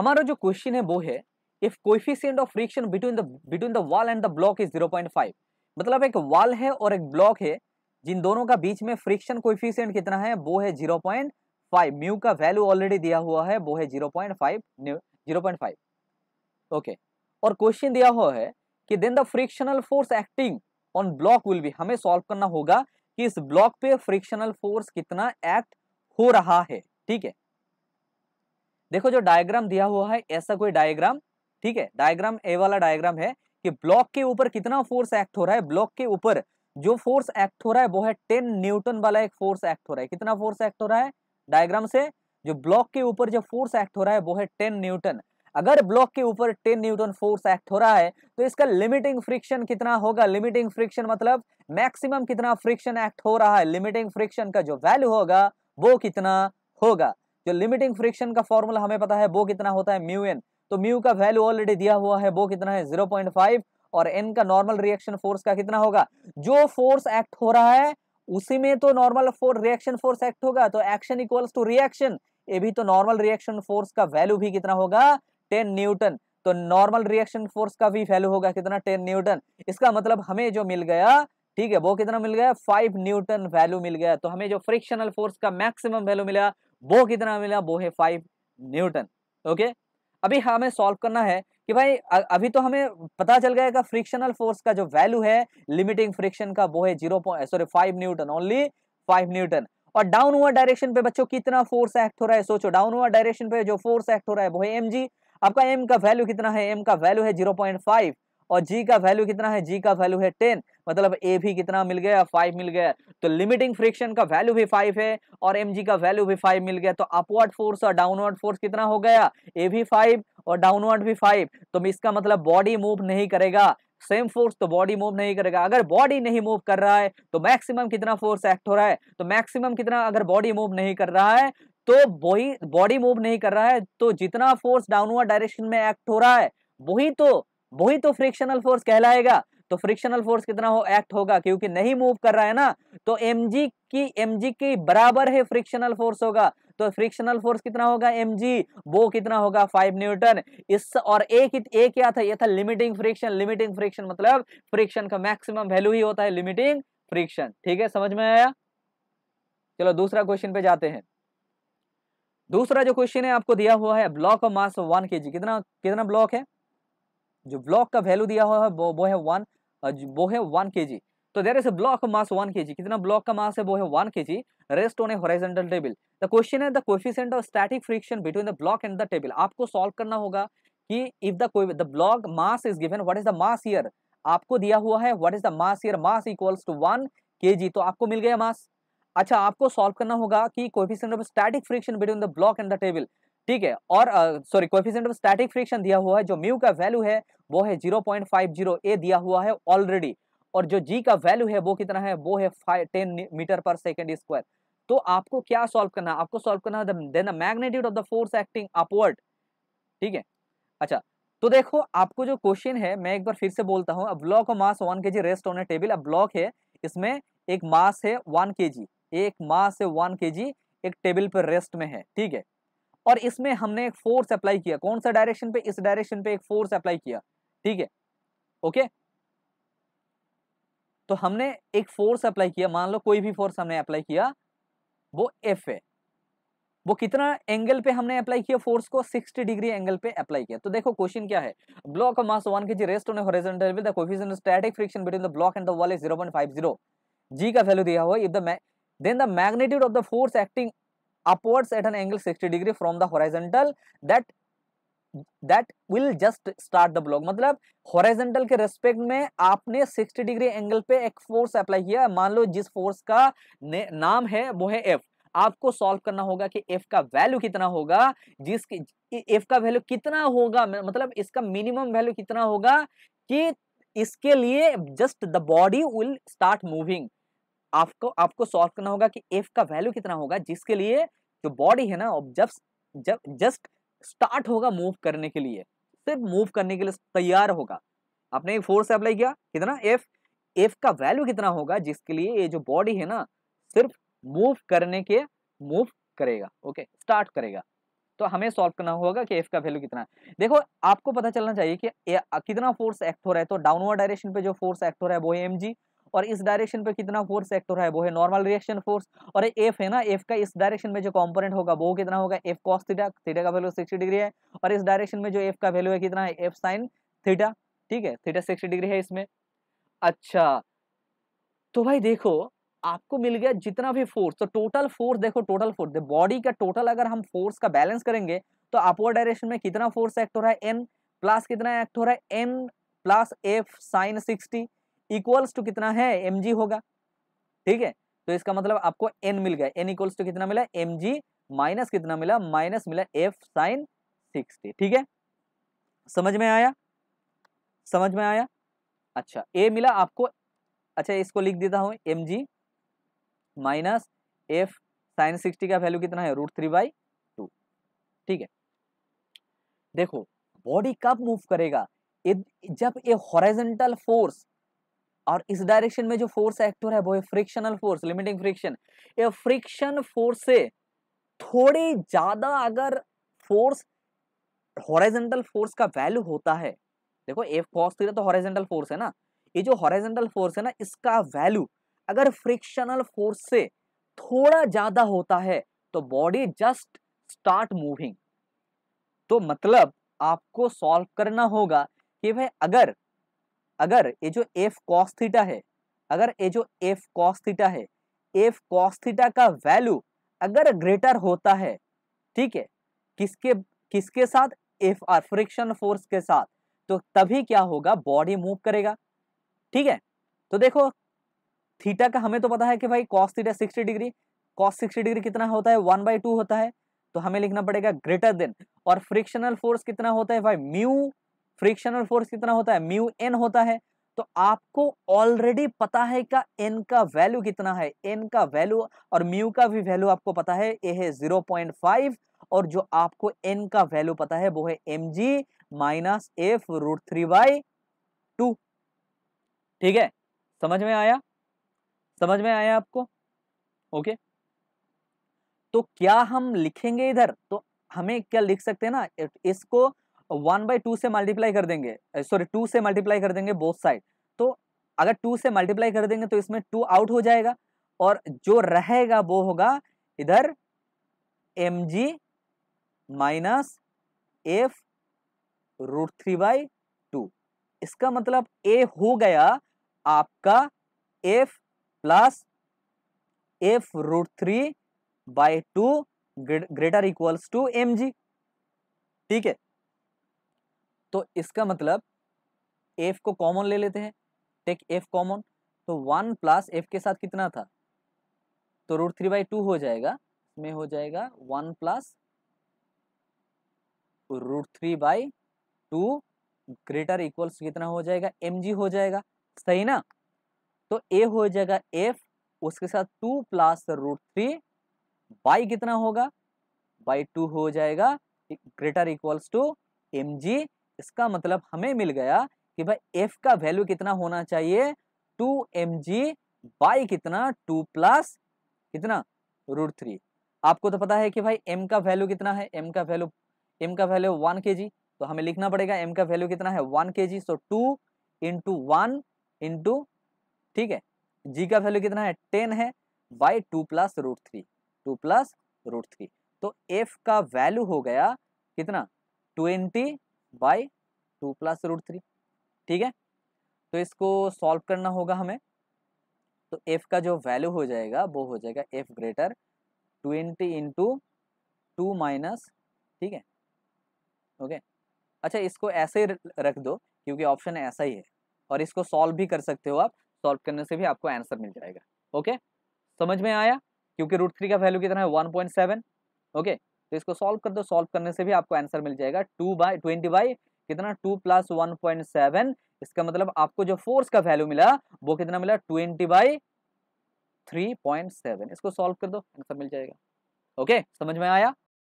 हमारा जो क्वेश्चन है वो है if coefficient of friction between the between the wall and the block is 0.5 मतलब एक वॉल है और एक ब्लॉक है जिन दोनों का बीच में फ्रिक्शन कोफिशियंट कितना है वो है 0.5 म्यू का वैल्यू ऑलरेडी दिया हुआ है वो है 0.5 फाइव ओके और क्वेश्चन दिया हुआ है कि then the frictional force acting on block will be हमें सॉल्व करना होगा कि इस ब्लॉक पे फ्रिक्शनल फोर्स कितना एक्ट हो रहा है ठीक है देखो जो डायग्राम दिया हुआ है ऐसा कोई डायग्राम ठीक है डायग्राम ए वाला डायग्राम है कि ब्लॉक के ऊपर कितना फोर्स एक्ट हो रहा है ब्लॉक के ऊपर जो फोर्स एक्ट हो रहा है वो है टेन न्यूटन वाला एक फोर्स एक्ट हो रहा है कितना फोर्स एक्ट हो रहा है डायग्राम से जो ब्लॉक के ऊपर जो फोर्स एक्ट हो रहा है वो है टेन न्यूटन अगर ब्लॉक के ऊपर टेन न्यूटन फोर्स एक्ट हो रहा है तो इसका लिमिटिंग फ्रिक्शन कितना होगा लिमिटिंग फ्रिक्शन मतलब मैक्सिमम कितना फ्रिक्शन एक्ट हो रहा है लिमिटिंग फ्रिक्शन का जो वैल्यू होगा वो कितना होगा जो लिमिटिंग फ्रिक्शन का फॉर्मूला हमें पता है वो कितना होता है म्यू एन तो म्यू का वैल्यू ऑलरेडी दिया हुआ है वो कितना है जीरो पॉइंट फाइव और एन का नॉर्मल रिएक्शन फोर्स का कितना होगा जो फोर्स एक्ट हो रहा है उसी में तो normal force reaction force act होगा तो एक्शन इक्वल्स टू रिएक्शन ये भी तो नॉर्मल रिएक्शन फोर्स का वैल्यू भी कितना होगा टेन न्यूटन तो नॉर्मल रिएक्शन फोर्स का भी वैल्यू होगा कितना टेन न्यूटन इसका मतलब हमें जो मिल गया ठीक है वो कितना मिल गया फाइव न्यूटन वैल्यू मिल गया तो हमें जो फ्रिक्शनल फोर्स का मैक्सिमम वैल्यू मिला वो कितना मिला वो है फाइव न्यूटन ओके अभी हमें सॉल्व करना है कि भाई अभी तो हमें पता चल गया फ्रिक्शनल फोर्स का जो वैल्यू है लिमिटिंग फ्रिक्शन का वो है zero sorry five newton only five newton और डाउन हुआ डायरेक्शन पे बच्चों कितना फोर्स एक्ट हो रहा है सोचो डाउन हुआ डायरेक्शन पे जो फोर्स एक्ट हो रहा है वो है एम आपका एम का वैल्यू कितना है एम का वैल्यू है जीरो पॉइंट फाइव और जी का वैल्यू कितना है जी का वैल्यू है टेन मतलब ए भी कितना मिल गया फाइव मिल गया तो लिमिटिंग फ्रिक्शन का वैल्यू भी फाइव है और एम जी का वैल्यू भी फाइव मिल गया तो अपवर्ड फोर्स और डाउनवर्ड फोर्स कितना हो गया ए भी फाइव और डाउनवर्ड भी फाइव तो इसका मतलब बॉडी मूव नहीं करेगा सेम फोर्स तो बॉडी मूव नहीं करेगा अगर बॉडी नहीं मूव कर रहा है तो मैक्सिमम कितना फोर्स एक्ट हो रहा है तो मैक्सिमम कितना अगर बॉडी मूव नहीं कर रहा है तो वही बॉडी मूव नहीं कर रहा है तो जितना फोर्स डाउनवर्ड डायरेक्शन में एक्ट हो रहा है वही तो वही तो फ्रिक्शनल फोर्स कहलाएगा तो फ्रिक्शनल फोर्स कितना हो एक्ट होगा क्योंकि नहीं मूव कर रहा है ना तो एम की एम के बराबर है फ्रिक्शनल फोर्स होगा तो फ्रिक्शनल फोर्स कितना होगा एम वो कितना होगा फाइव न्यूटन इस और एक ए क्या था ये था लिमिटिंग फ्रिक्शन लिमिटिंग फ्रिक्शन मतलब फ्रिक्शन का मैक्सिमम वैल्यू ही होता है लिमिटिंग फ्रिक्शन ठीक है समझ में आया चलो दूसरा क्वेश्चन पे जाते हैं दूसरा जो क्वेश्चन है आपको दिया हुआ है block of mass one K G कितना कितना ब्लॉक है जो ब्लॉक का वैल्यू दिया हुआ है वो है वन वो है वन के जी तो there is a block mass one K G कितना ब्लॉक का मास है वो है one K G rest on a horizontal table the question है the coefficient of static friction between the block and the table आपको solve करना होगा कि if the the block mass is given what is the mass here आपको दिया हुआ है what is the mass here mass equals to one K G तो आपको मिल गया मास अच्छा आपको सॉल्व करना होगा कि coefficient of static friction between the block and the table ठीक है और sorry coefficient of static friction दिया हुआ है जो म्यू का वैल्यू है वो है जीरो पॉइंट फाइव जीरो ए दिया हुआ है ऑलरेडी और जो जी का वैल्यू है वो कितना है वो है five ten meter per second square तो आपको क्या सॉल्व करना है आपको सॉल्व करना है magnitude of the force acting upward ठीक है अच्छा तो देखो आपको जो क्वेश्चन है मैं एक बार फिर से बोलता हूँ अब block mass one K G rest on a table अब ब्लॉक है इसमें एक मास है वन के जी एक मास है वन के जी एक टेबल पर रेस्ट में है ठीक है और इसमें हमने एक फोर्स अप्लाई किया कौन सा डायरेक्शन पे इस डायरेक्शन पे एक फोर्स अप्लाई किया ठीक है ओके तो हमने एक फोर्स अप्लाई किया मान लो कोई भी फोर्स हमने अप्लाई किया वो एफ है वो कितना एंगल पे हमने अप्लाई किया फोर्स को 60 डिग्री एंगल पे अप्लाई किया तो देखो क्वेश्चन क्या है block of mass one K G rest on horizontal with the coefficient of static friction between the block and the wall is 0.50 G का वैल्यू दिया हुआ है if the then the magnitude of the force acting upwards at an angle 60 degree from the horizontal that That will just start the block. मतलब horizontal के respect में आपने 60 degree angle पे एक force apply किया मान लो जिस force का नाम है वो है F. आपको सॉल्व करना होगा कि F का वैल्यू कितना होगा जिसकी F का वैल्यू कितना होगा मतलब इसका मिनिमम वैल्यू कितना होगा कि इसके लिए just the body will start moving आपको आपको सॉल्व करना होगा कि एफ का वैल्यू कितना होगा जिसके लिए जो बॉडी है ना जब जब जस्ट स्टार्ट होगा मूव करने के लिए सिर्फ मूव करने के लिए तैयार होगा आपने फोर्स अप्लाई किया कितना एफ एफ का वैल्यू कितना होगा जिसके लिए ये जो बॉडी है ना सिर्फ मूव करने के मूव करेगा ओके स्टार्ट करेगा तो हमें सॉल्व करना होगा कि एफ का वैल्यू कितना है देखो आपको पता चलना चाहिए कि कितना फोर्स एक्ट हो रहा है तो डाउनवर्ड डायरेक्शन पे जो फोर्स एक्ट हो रहा है वो है एम जी और इस डायरेक्शन पे कितना फोर्स एक्ट हो रहा है वो है नॉर्मल रिएक्शन फोर्स और एफ है ना एफ का इस डायरेक्शन में जो कॉम्पोनेट होगा वो कितना होगा एफ कॉस थीटा थीटा का वैल्यू सिक्सटी डिग्री है और इस डायरेक्शन में जो एफ का वैल्यू है कितना है एफ साइन थीटा ठीक है थीटा सिक्सटी डिग्री है इसमें अच्छा तो भाई देखो आपको मिल गया जितना भी फोर्स तो टोटल फोर्स देखो टोटल फोर्स बॉडी का टोटल अगर हम फोर्स का बैलेंस करेंगे तो अपवर्ड डायरेक्शन में कितना फोर्स एक्ट हो रहा है एन प्लस कितना एक्ट हो रहा है N plus F sine sixty equals to कितना है एम होगा ठीक है तो इसका मतलब आपको एन मिल गया एन इक्वल्स टू कितना मिला एम माइनस कितना मिला माइनस मिला एफ साइन सिक्सटी ठीक है समझ में आया समझ में आया अच्छा ए मिला आपको अच्छा इसको लिख देता हूँ M G minus F sine sixty का वैल्यू कितना है रूट थ्री बाई टू ठीक है देखो बॉडी कब मूव करेगा जब ए हॉरिजेंटल फोर्स और इस डायरेक्शन में जो फोर्स एक्टर है वो है फ्रिक्शनल फोर्स लिमिटिंग फ्रिक्शन ये फ्रिक्शन फोर्स से थोड़े ज्यादा अगर फोर्स हॉरिजेंटल फोर्स का वैल्यू होता है देखो एफ कॉस थीटा तो हॉरिजेंटल फोर्स है ना ये जो हॉरिजेंटल फोर्स है ना इसका वैल्यू अगर फ्रिक्शनल फोर्स से थोड़ा ज्यादा होता है तो बॉडी जस्ट स्टार्ट मूविंग तो मतलब आपको सॉल्व करना होगा कि भाई अगर अगर ये जो एफ कॉस थीटा है अगर ये जो एफ कॉस थीटा है एफ कॉस थीटा का वैल्यू अगर ग्रेटर होता है ठीक है किसके किसके साथ एफ आर फ्रिक्शन फोर्स के साथ तो तभी क्या होगा बॉडी मूव करेगा ठीक है तो देखो थीटा का हमें तो पता है कि भाई cos theta 60 degree cos 60 degree कितना होता है वन बाई टू होता है तो हमें लिखना पड़ेगा ग्रेटर देन और फ्रिक्शनल फोर्स कितना होता है भाई म्यू फ्रिक्शनल फोर्स कितना होता है म्यू एन होता है तो आपको ऑलरेडी पता है का एन का वैल्यू कितना है एन का वैल्यू और म्यू का भी वैल्यू आपको पता है ये है 0.5 और जो आपको एन का वैल्यू पता है वो है M G minus F root three by two ठीक है समझ में आया समझ में आया आपको ओके तो क्या हम लिखेंगे इधर तो हमें क्या लिख सकते हैं ना इसको वन बाई टू से मल्टीप्लाई कर देंगे सॉरी टू से मल्टीप्लाई कर देंगे बोथ साइड तो अगर टू से मल्टीप्लाई कर देंगे तो इसमें टू आउट हो जाएगा और जो रहेगा वो होगा इधर M G minus F root three by two इसका मतलब ए हो गया आपका F plus F root three by two greater equals to M G ठीक है तो इसका मतलब एफ को कॉमन ले लेते हैं टेक एफ कॉमन तो वन प्लस एफ के साथ कितना था तो रूट थ्री बाई टू हो जाएगा इसमें हो जाएगा one plus root three by two greater equals कितना हो जाएगा एम जी हो जाएगा सही ना तो ए हो जाएगा एफ उसके साथ two plus root three by कितना होगा बाई टू हो जाएगा greater equals to M G इसका मतलब हमें मिल गया कि भाई एफ का वैल्यू कितना होना चाहिए टू एम जी बाई कितना टू प्लस कितना रूट थ्री आपको तो पता है कि भाई एम का वैल्यू कितना है एम का वैल्यू एम का वैल्यू वन के जी तो हमें लिखना पड़ेगा एम का वैल्यू कितना है one K G so two into one into ठीक है जी का वैल्यू कितना है टेन है by two plus root three two plus root three तो एफ का वैल्यू हो गया कितना twenty by two plus root three ठीक है तो इसको सॉल्व करना होगा हमें तो एफ का जो वैल्यू हो जाएगा वो हो जाएगा F greater twenty into two minus ठीक है ओके अच्छा इसको ऐसे ही रख दो क्योंकि ऑप्शन ऐसा ही है और इसको सॉल्व भी कर सकते हो आप सॉल्व करने से भी आपको आंसर मिल जाएगा ओके समझ में आया क्योंकि रूट थ्री का वैल्यू कितना है वन पॉइंट सेवन ओके तो इसको सॉल्व कर दो सॉल्व करने से भी आपको आंसर मिल जाएगा टू बाई ट्वेंटी बाई कितना two plus one point seven इसका मतलब आपको जो फोर्स का वैल्यू मिला वो कितना मिला twenty by three point seven इसको सॉल्व कर दो आंसर मिल जाएगा ओके समझ में आया